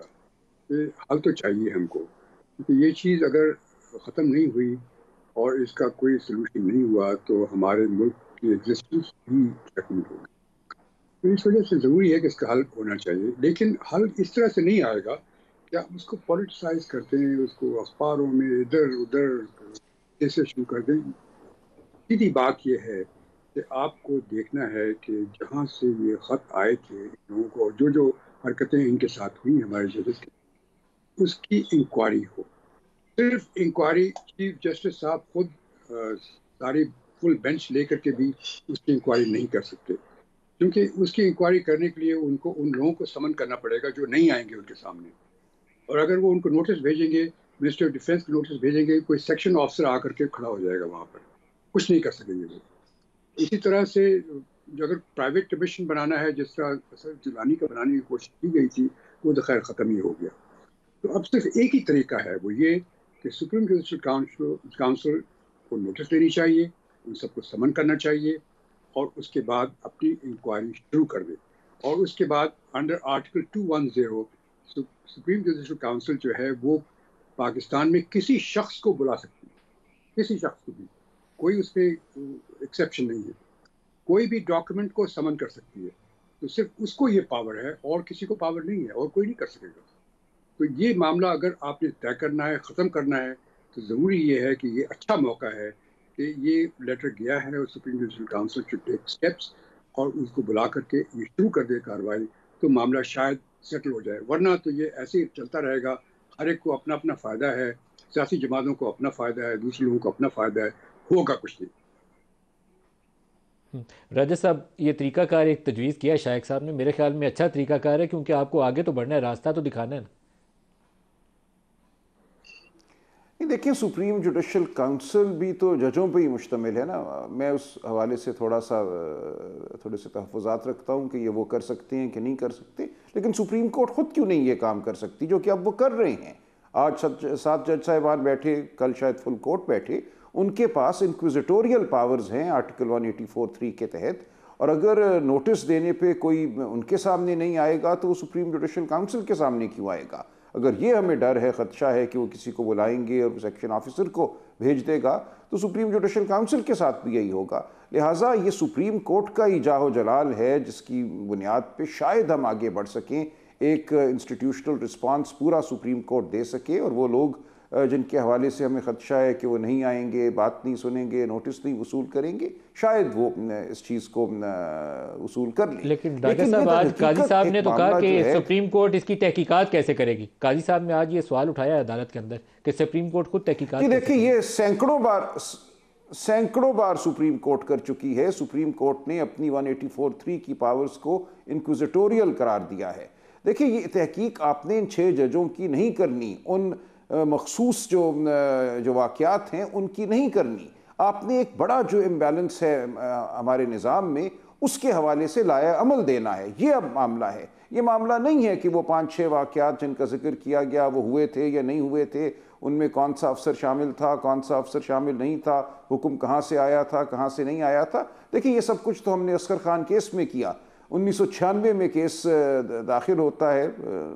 कि हल तो चाहिए हमको क्योंकि ये चीज़ अगर ख़त्म नहीं हुई और इसका कोई सलूशन नहीं हुआ तो हमारे मुल्क की एग्जिस्टेंस ही खत्म होगी तो इस वजह से ज़रूरी है कि इसका हल होना चाहिए लेकिन हल इस तरह से नहीं आएगा या उसको पॉलिटिसाइज करते हैं उसको अखबारों में इधर उधर कैसे शुरू कर दें सीधी बात यह है कि आपको देखना है कि जहाँ से ये ख़त आए थे लोगों को जो जो हरकतें इनके साथ हुई हमारे जजेस की उसकी इंक्वायरी हो सिर्फ इंक्वायरी चीफ जस्टिस साहब खुद सारी फुल बेंच लेकर के भी उसकी इंक्वायरी नहीं कर सकते क्योंकि उसकी इंक्वायरी करने के लिए उनको उन लोगों को समन करना पड़ेगा जो नहीं आएंगे उनके सामने और अगर वो उनको नोटिस भेजेंगे मिनिस्ट्री ऑफ डिफेंस को नोटिस भेजेंगे कोई सेक्शन ऑफिसर आकर के खड़ा हो जाएगा वहाँ पर कुछ नहीं कर सकेंगे वो इसी तरह से जो अगर प्राइवेट कमीशन बनाना है जिस तरह असर जुलानी का बनाने की कोशिश की गई थी वो तो खैर ख़त्म ही हो गया तो अब सिर्फ एक ही तरीका है वो ये कि सुप्रीम जुडिशल काउंसिल काउंसिल को नोटिस देनी चाहिए उन सबको समन करना चाहिए और उसके बाद अपनी इंक्वायरी शुरू कर दे और उसके बाद under article two one zero supreme judicial council जो है वो पाकिस्तान में किसी शख्स को बुला सकती है किसी शख्स को भी कोई उसमें एक्सेप्शन नहीं है कोई भी डॉक्यूमेंट को समन कर सकती है तो सिर्फ उसको ये पावर है और किसी को पावर नहीं है और कोई नहीं कर सकेगा तो ये मामला अगर आपने तय करना है ख़त्म करना है तो ज़रूरी ये है कि ये अच्छा मौका है कि ये लेटर गया है और supreme judicial council to take steps और उसको बुला करके ये शुरू कर दे कार्रवाई तो मामला शायद सेटल हो जाए वरना तो ये ऐसे ही चलता रहेगा हर एक को अपना अपना फ़ायदा है सियासी जमातों को अपना फ़ायदा है दूसरे लोगों को अपना फ़ायदा है होगा कुछ नहीं हम्म, राजा साहब ये तरीकाकार एक तजवीज़ किया शायक साहब ने मेरे ख्याल में अच्छा तरीकाकार है क्योंकि आपको आगे तो बढ़ना है रास्ता तो दिखाना है ना नहीं देखिए सुप्रीम जुडिशल काउंसिल भी तो जजों पे ही मुश्तमिल है ना मैं उस हवाले से थोड़ा सा थोड़े से तहफात रखता हूँ कि ये वो कर सकते हैं कि नहीं कर सकते लेकिन सुप्रीम कोर्ट ख़ुद क्यों नहीं ये काम कर सकती जो कि अब वो कर रहे हैं आज सात जज साहिबान बैठे कल शायद फुल कोर्ट बैठे उनके पास इंक्विजिटोरियल पावर्स हैं article one eighty four three के तहत और अगर नोटिस देने पर कोई उनके सामने नहीं आएगा तो वो सुप्रीम जुडिशल काउंसिल के सामने क्यों आएगा अगर ये हमें डर है ख़दशा है कि वो किसी को बुलाएंगे और सेक्शन ऑफिसर को भेज देगा तो सुप्रीम जुडिशल काउंसिल के साथ भी यही होगा लिहाजा ये सुप्रीम कोर्ट का ही जाहो जलाल है जिसकी बुनियाद पर शायद हम आगे बढ़ सकें एक इंस्टीट्यूशनल रिस्पांस पूरा सुप्रीम कोर्ट दे सके और वो लोग जिनके हवाले से हमें ख़दशा है कि वो नहीं आएंगे बात नहीं सुनेंगे नोटिस नहीं वसूल करेंगे शायद वो इस चीज़ को वसूल कर ले। लेकिन लेकिन तो आज काजी साहब ने तो कहा कि सुप्रीम कोर्ट इसकी तहकीकात कैसे करेगी काजी साहब ने आज ये सवाल उठाया अदालत के अंदर कि सुप्रीम कोर्ट खुद तहकीकात देखिए ये सैकड़ों बार सैकड़ों बार सुप्रीम कोर्ट कर चुकी है सुप्रीम कोर्ट ने अपनी वन की पावर्स को इनक्विजिटोरियल करार दिया है देखिए ये तहकीक आपने इन छः जजों की नहीं करनी उन मखसूस जो जो वाक़ात हैं उनकी नहीं करनी आपने एक बड़ा जो इम्बेलेंस है हमारे निज़ाम में उसके हवाले से लाया अमल देना है ये अब मामला है ये मामला नहीं है कि वो पाँच छः वाक़ात जिनका जिक्र किया गया वो हुए थे या नहीं हुए थे उनमें कौन सा अफसर शामिल था कौन सा अफसर शामिल नहीं था हुक्म कहाँ से आया था कहाँ से नहीं आया था देखिए ये सब कुछ तो हमने असगर खान केस में किया उन्नीस में केस दाखिल होता है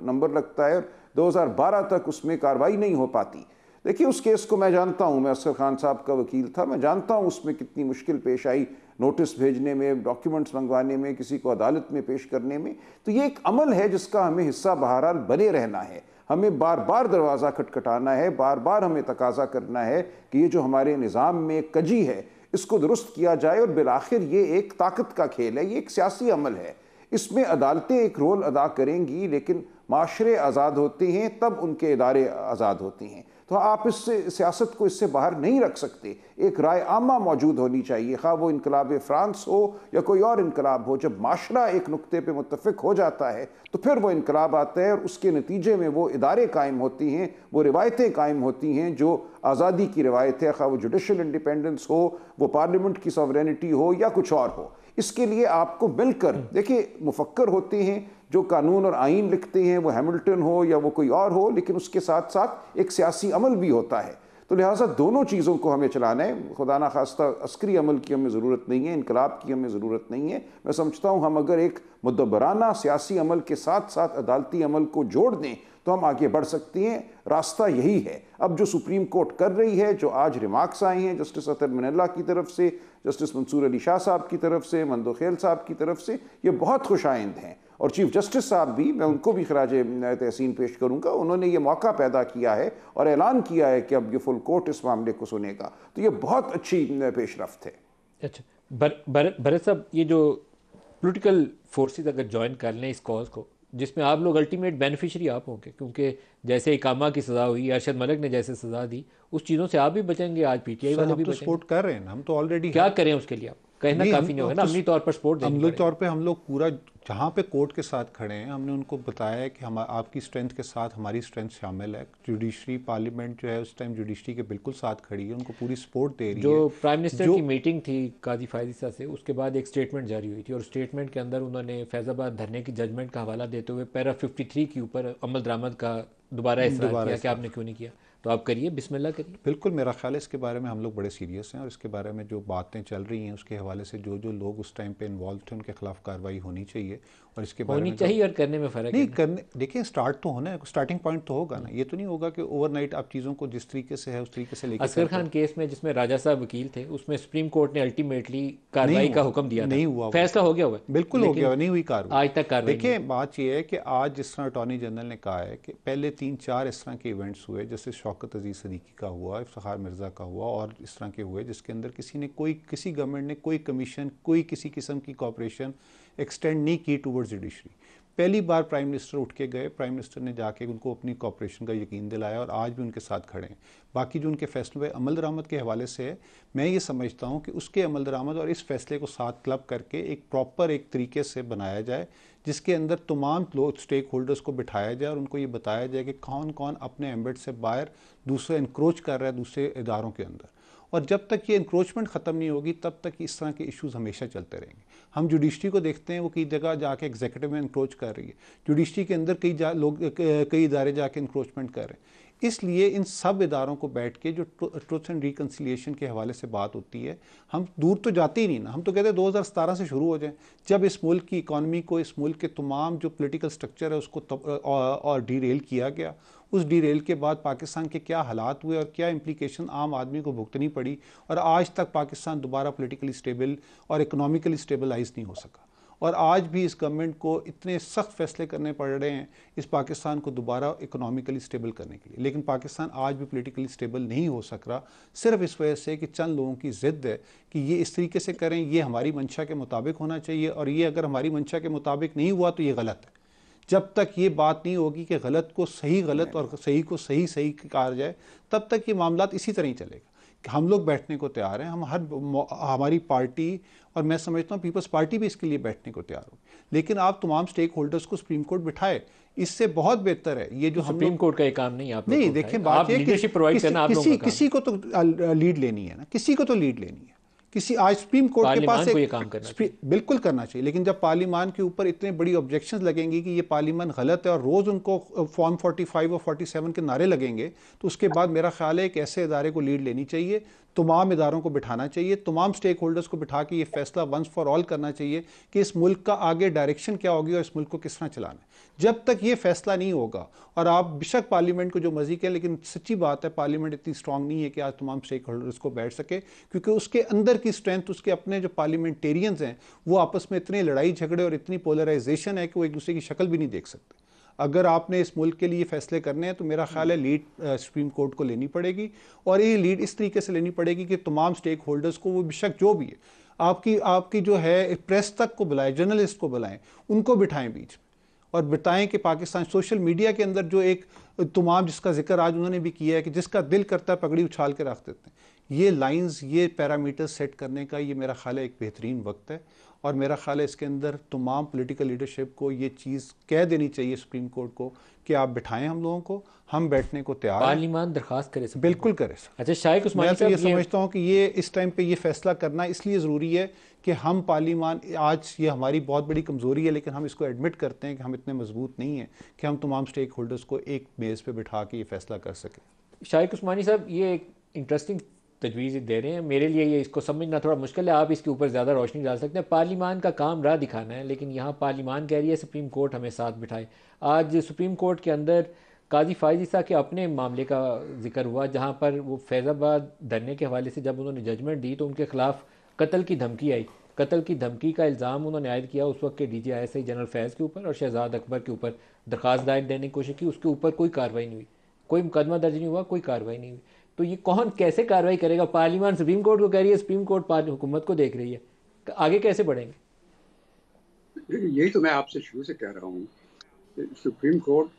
नंबर लगता है 2012 तक उसमें कार्रवाई नहीं हो पाती देखिए उस केस को मैं जानता हूँ मैं असर खान साहब का वकील था मैं जानता हूँ उसमें कितनी मुश्किल पेश आई नोटिस भेजने में डॉक्यूमेंट्स मंगवाने में किसी को अदालत में पेश करने में तो ये एक अमल है जिसका हमें हिस्सा बहरहाल बने रहना है हमें बार बार दरवाज़ा खटखटाना है बार बार हमें तकाजा करना है कि ये जो हमारे निज़ाम में कजी है इसको दुरुस्त किया जाए और बिलाखिर ये एक ताकत का खेल है ये एक सियासी अमल है इसमें अदालतें एक रोल अदा करेंगी लेकिन माशरे आज़ाद होते हैं तब उनके इदारे आज़ाद होते हैं तो आप इससे सियासत को इससे बाहर नहीं रख सकते एक राय आमा मौजूद होनी चाहिए खा वो इनकलाब फ्रांस हो या कोई और इनकलाब हो जब माशरा एक नुकते पर मुतफ़ हो जाता है तो फिर वो इनकलाब आता है और उसके नतीजे में वो इदारे कायम होती हैं वो रिवायतें कायम होती हैं जो आज़ादी की रिवायत है खा वो जुडिशल इंडिपेंडेंस हो वो पार्लियामेंट की सॉवरनिटी हो या कुछ और हो इसके लिए आपको मिलकर देखिए मुफक्र होते हैं जो कानून और आइन लिखते हैं वो हैमिल्टन हो या वो कोई और हो लेकिन उसके साथ साथ एक सियासी अमल भी होता है तो लिहाजा दोनों चीज़ों को हमें चलाना है खुदा ना खास्ता अस्करी अमल की हमें ज़रूरत नहीं है इनकलाब की हमें ज़रूरत नहीं है मैं समझता हूँ हम अगर एक मदबराना सियासी अमल के साथ साथ अदालती अमल को जोड़ दें तो हम आगे बढ़ सकती हैं रास्ता यही है अब जो सुप्रीम कोर्ट कर रही है जो आज रिमार्क्स आए हैं जस्टिस अतर मिनल्ला की तरफ से जस्टिस मंसूर अली शाह साहब की तरफ से मंदोखेल साहब की तरफ से ये बहुत खुश हैं और चीफ जस्टिस साहब भी मैं उनको भी खराज तहसीन पेश करूँगा उन्होंने ये मौका पैदा किया है और ऐलान किया है कि अब ये फुल कोर्ट इस मामले को सुनेगा तो ये बहुत अच्छी पेशरफ है अच्छा भरत बर, बर, साहब ये जो पोलिटिकल फोर्स अगर ज्वाइन कर लें इस कॉज को जिसमें आप लोग अल्टीमेट बेनिफिशरी आप होंगे क्योंकि जैसे इकामा की सज़ा हुई अरशद मलिक ने जैसे सज़ा दी उस चीज़ों से आप भी बचेंगे आज पीटीआई वाले भी सपोर्ट तो कर रहे हैं हम तो ऑलरेडी क्या करें उसके लिए आप कहीं ना काफी नहीं होगा अमली तौर पर सपोर्ट अमली तौर पर हम लोग पूरा जहाँ पे कोर्ट के साथ खड़े हैं हमने उनको बताया है कि हम आपकी स्ट्रेंथ के साथ हमारी स्ट्रेंथ शामिल है जुडिशरी पार्लियामेंट जो है उस टाइम जुडिशरी के बिल्कुल साथ खड़ी है उनको पूरी सपोर्ट दे रही है जो प्राइम मिनिस्टर की मीटिंग थी काजी फायदिसा से उसके बाद एक स्टेटमेंट जारी हुई थी और स्टेटमेंट के अंदर उन्होंने फैजाबाद धरने की जजमेंट का हवाला देते हुए पैरा फिफ्टी के ऊपर अमल दरामद का दोबारा इसरार किया कि आपने क्यों नहीं किया तो आप करिए बिस्मिल्लाह करिए बिल्कुल मेरा ख्याल है इसके बारे में हम लोग बड़े सीरियस हैं और इसके बारे में जो बातें चल रही हैं उसके हवाले से जो जो लोग उस टाइम पे इन्वॉल्व थे उनके खिलाफ कार्रवाई होनी चाहिए और इसके होनी चाहिए और करने में फ़र्क नहीं करने देखिए स्टार्ट तो होना है स्टार्टिंग पॉइंट तो होगा ना ये तो नहीं होगा कि ओवरनाइट आप चीज़ों को जिस तरीके से है उस तरीके से लेकर असगर खान केस में जिसमें राजा साहब वकील थे उसमें सुप्रीम कोर्ट ने अल्टीमेटली कार्रवाई का हुक्म दिया नहीं हुआ फैसला हो गया हुआ बिल्कुल हो गया नहीं हुई कार्रवाई आज तक कार देखिए बात यह है कि आज जिस तरह अटॉर्नी जनरल ने कहा है कि पहले तीन चार इस तरह के इवेंट्स हुए जैसे शौकत अजीज़ सदीकी का हुआ इफ्तार मिर्ज़ा का हुआ और इस तरह के हुए जिसके अंदर किसी ने कोई किसी गवर्नमेंट ने कोई कमीशन कोई किसी किस्म की कॉपरेशन एक्सटेंड नहीं की टूवर्ड्स जुडिशरी पहली बार प्राइम मिनिस्टर उठ के गए प्राइम मिनिस्टर ने जाके उनको अपनी कॉपरेशन का यकीन दिलाया और आज भी उनके साथ खड़े हैं बाकी जो उनके फैसलों पर अमल दरामद के हवाले से है मैं ये समझता हूँ कि उसके अमल दरामद और इस फैसले को साथ क्लब करके एक प्रॉपर एक तरीके से बनाया जाए जिसके अंदर तमाम लोग स्टेक होल्डर्स को बिठाया जाए और उनको ये बताया जाए कि कौन कौन अपने एम्बेड से बाहर दूसरे इंक्रोच कर रहा है दूसरे इदारों के अंदर और जब तक ये इंक्रोचमेंट ख़त्म नहीं होगी तब तक इस तरह के इश्यूज हमेशा चलते रहेंगे हम जुडिशरी को देखते हैं वो कई जगह जाके एग्जीक्यूटिव में इंक्रोच कर रही है जुडिशरी के अंदर कई जा लोग कई इदारे जाके इंक्रोचमेंट कर रहे हैं इसलिए इन सब इदारों को बैठ के जो ट्रुथ एंड रिकनसिलेशन के हवाले से बात होती है हम दूर तो जाते ही नहीं ना हम तो कहते हैं 2017 से शुरू हो जाए जब इस मुल्क की इकानमी को इस मुल्क के तमाम जो पोलिटिकल स्ट्रक्चर है उसको और, और डीरेल किया गया उस डी रेल के बाद पाकिस्तान के क्या हालात हुए और क्या इम्प्लीकेशन आम आदमी को भुगतनी पड़ी और आज तक पाकिस्तान दोबारा पोलिटिकली स्टेबल और इकनॉमिकली स्टेबलाइज नहीं हो सका और आज भी इस गवर्नमेंट को इतने सख्त फैसले करने पड़ रहे हैं इस पाकिस्तान को दोबारा इकोनॉमिकली स्टेबल करने के लिए लेकिन पाकिस्तान आज भी पोलिटिकली स्टेबल नहीं हो सक रहा सिर्फ इस वजह से कि चंद लोगों की ज़िद्द है कि ये इस तरीके से करें ये हमारी मंशा के मुताबिक होना चाहिए और ये अगर हमारी मंशा के मुताबिक नहीं हुआ तो ये गलत है जब तक ये बात नहीं होगी कि गलत को सही गलत और सही को सही सही कहा जाए तब तक ये मामला इसी तरह ही चलेगा हम लोग बैठने को तैयार हैं हम हर हमारी पार्टी और मैं समझता हूँ पीपल्स पार्टी भी इसके लिए बैठने को तैयार होगी लेकिन आप तमाम स्टेक होल्डर्स को सुप्रीम कोर्ट बिठाए इससे बहुत बेहतर है ये जो तो सुप्रीम कोर्ट का एक काम नहीं आप नहीं देखें बात ये कि, किसी, किसी, किसी को तो लीड लेनी है ना किसी को तो लीड लेनी है किसी आज सुप्रीम कोर्ट के पास एक काम करना बिल्कुल करना चाहिए लेकिन जब पार्लीमान के ऊपर इतने बड़ी ऑब्जेक्शन लगेंगी कि ये पार्लीमान गलत है और रोज़ उनको फॉर्म 45 और 47 के नारे लगेंगे तो उसके बाद मेरा ख्याल है एक ऐसे इदारे को लीड लेनी चाहिए तमाम इदारों को बिठाना चाहिए तमाम स्टेक होल्डर्स को बिठा के ये फैसला वंस फॉर ऑल करना चाहिए कि इस मुल्क का आगे डायरेक्शन क्या होगी और इस मुल्क को किस तरह चलाना है जब तक ये फैसला नहीं होगा और आप बेशक पार्लियामेंट को जो मर्जी कहें लेकिन सच्ची बात है पार्लियामेंट इतनी स्ट्रांग नहीं है कि आज तमाम स्टेक होल्डर्स को बैठ सके क्योंकि उसके अंदर की स्ट्रेंथ उसके अपने जो पार्लियामेंटेरियंस हैं वो आपस में इतने लड़ाई झगड़े और इतनी पोलराइजेशन है कि वो एक दूसरे की शक्ल भी नहीं देख सकते अगर आपने इस मुल्क के लिए फैसले करने हैं तो मेरा ख्याल है लीड सुप्रीम कोर्ट को लेनी पड़ेगी और ये लीड इस तरीके से लेनी पड़ेगी कि तमाम स्टेक होल्डर्स को वो बेशक जो भी है आपकी आपकी जो है प्रेस तक को बुलाएं जर्नलिस्ट को बुलाएं उनको बिठाएं बीच में और बताएं कि पाकिस्तान सोशल मीडिया के अंदर जो एक तमाम जिसका जिक्र आज उन्होंने भी किया है कि जिसका दिल करता है पगड़ी उछाल के रख देते हैं ये लाइंस ये पैरामीटर सेट करने का ये मेरा ख्याल है एक बेहतरीन वक्त है और मेरा ख्याल है इसके अंदर तमाम पॉलिटिकल लीडरशिप को ये चीज़ कह देनी चाहिए सुप्रीम कोर्ट को कि आप बिठाएं हम लोगों को हम बैठने को तैयार पार्लिमान दरखास्त करे बिल्कुल करे अच्छा शायद मैं तो ये समझता हूँ कि ये इस टाइम पर यह फैसला करना इसलिए ज़रूरी है कि हम पार्लीमान आज ये हमारी बहुत बड़ी कमज़ोरी है लेकिन हम इसको एडमिट करते हैं कि हम इतने मजबूत नहीं हैं कि हम तमाम स्टेक होल्डर्स को एक मेज़ पर बिठा के ये फैसला कर सकें शाहिक उस्मानी साहब ये एक इंटरेस्टिंग तजवीज़ दे रहे हैं मेरे लिए ये इसको समझना थोड़ा मुश्किल है आप इसके ऊपर ज़्यादा रोशनी डाल सकते हैं पार्लीमान का काम राह दिखाना है लेकिन यहाँ पार्लीमान कह रही है सुप्रीम कोर्ट हमें साथ बिठाए आज सुप्रीम कोर्ट के अंदर काजी साहब के अपने मामले का जिक्र हुआ जहाँ पर वो फैज़ाबाद धरने के हवाले से जब उन्होंने जजमेंट दी तो उनके खिलाफ़ कत्ल की धमकी आई कत्ल की धमकी का इल्ज़ाम उन्होंने आयद किया उस वक्त के D G I S I general Faiz के ऊपर और शहजाद अकबर के ऊपर दरख्वास्त दायर देने की कोशिश की उसके ऊपर कोई कार्रवाई नहीं हुई कोई मुकदमा दर्ज नहीं हुआ कोई कार्रवाई नहीं हुई तो ये कौन कैसे कार्रवाई करेगा पार्लियामान सुप्रीम कोर्ट को कह रही है सुप्रीम कोर्ट हुकूमत को देख रही है तो आगे कैसे बढ़ेंगे यही तो मैं आपसे शुरू से कह रहा हूँ सुप्रीम कोर्ट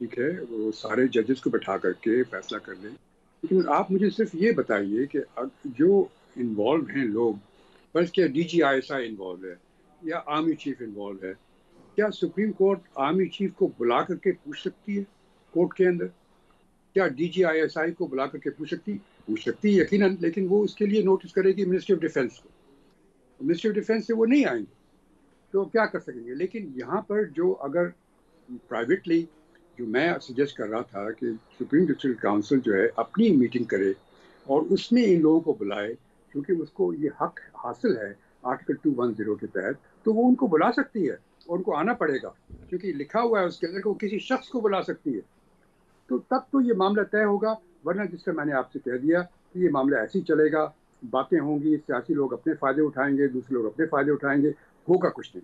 ठीक है वो सारे जजेस को बैठा करके फैसला कर लें लेकिन आप मुझे सिर्फ ये बताइए कि जो इन्वॉल्व हैं लोग बस क्या D G I S I involve है या आर्मी चीफ इन्वॉल्व है क्या सुप्रीम कोर्ट आर्मी चीफ को बुला करके पूछ सकती है कोर्ट के अंदर क्या डी जी आई एस आई को बुला करके पूछ सकती पूछ सकती है यकीन लेकिन वो उसके लिए नोटिस करेगी मिनिस्ट्री ऑफ डिफेंस को मिनिस्ट्री ऑफ डिफेंस से वो नहीं आएंगे तो क्या कर सकेंगे लेकिन यहाँ पर जो अगर प्राइवेटली जो मैं सजेस्ट कर रहा था कि सुप्रीम जुडिशल काउंसिल जो है अपनी मीटिंग करे और उसमें इन लोगों को बुलाए क्योंकि उसको ये हक हासिल है आर्टिकल टू वन जीरो के तहत तो वो उनको बुला सकती है और उनको आना पड़ेगा क्योंकि लिखा हुआ है उसके अंदर कि वो किसी शख्स को बुला सकती है तो तब तो ये मामला तय होगा वरना जिससे मैंने आपसे कह दिया कि ये मामला ऐसे ही चलेगा बातें होंगी सियासी लोग अपने फायदे उठाएंगे दूसरे लोग अपने फायदे उठाएंगे होगा कुछ नहीं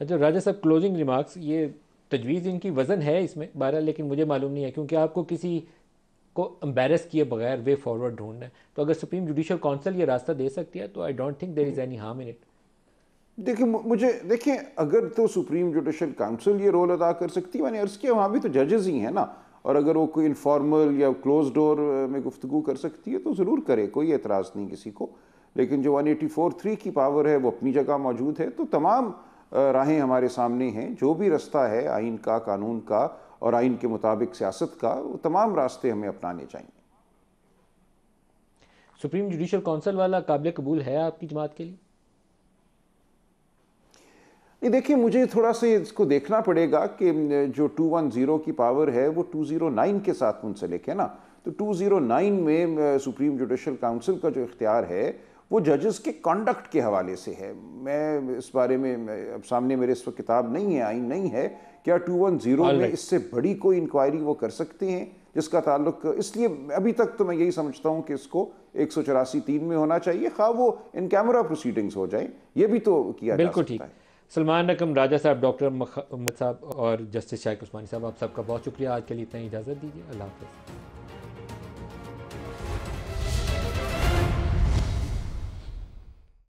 अच्छा राजा साहब क्लोजिंग रिमार्क्स ये तजवीज़ इनकी वज़न है इसमें बारह लेकिन मुझे मालूम नहीं है क्योंकि आपको किसी को एम्बेरस किए बगैर वे फॉरवर्ड ढूंढना है तो अगर सुप्रीम जुडिशल काउंसिल ये रास्ता दे सकती है तो I don't think there is any harm in it देखिए मुझे देखिए अगर तो सुप्रीम जुडिशल काउंसिल ये रोल अदा कर सकती है मैंने अर्ज़ किया वहाँ भी तो जजेस ही हैं ना और अगर वो कोई इनफॉर्मल या क्लोज डोर में गुफ्तु कर सकती है तो ज़रूर करे कोई एतराज़ नहीं किसी को लेकिन जो वन एटी फोर थ्री की पावर है वो अपनी जगह मौजूद है तो तमाम राहें हमारे सामने हैं जो भी रास्ता है आइन का कानून का और आइन के मुताबिक सियासत का वो तमाम रास्ते हमें अपनाने चाहिए सुप्रीम जुडिशल काउंसिल वाला काबिल कबूल है आपकी जमात के लिए ये देखिए मुझे थोड़ा सा इसको देखना पड़ेगा कि जो 210 की पावर है वो 209 के साथ मुंसलिक है ना तो 209 में सुप्रीम जुडिशल काउंसिल का जो इख्तियार है वो जजेस के कंडक्ट के हवाले से है मैं इस बारे में अब सामने मेरे इस वक्त किताब नहीं है आइन नहीं है क्या टू वन जीरो में इससे बड़ी कोई इंक्वायरी वो कर सकते हैं जिसका ताल्लुक इसलिए अभी तक तो मैं यही समझता हूँ कि इसको एक सौ चौरासी तीन में होना चाहिए खा हाँ, वो इन कैमरा प्रोसीडिंग्स हो जाए ये भी तो किया बिल्कुल ठीक है सलमान रकम राजा साहब डॉक्टर अहमद साहब और जस्टिस शाहिक उस्मानी साहब आप सबका बहुत शुक्रिया आज के लिए इतना इजाज़त दीजिए अल्लाह हाफ़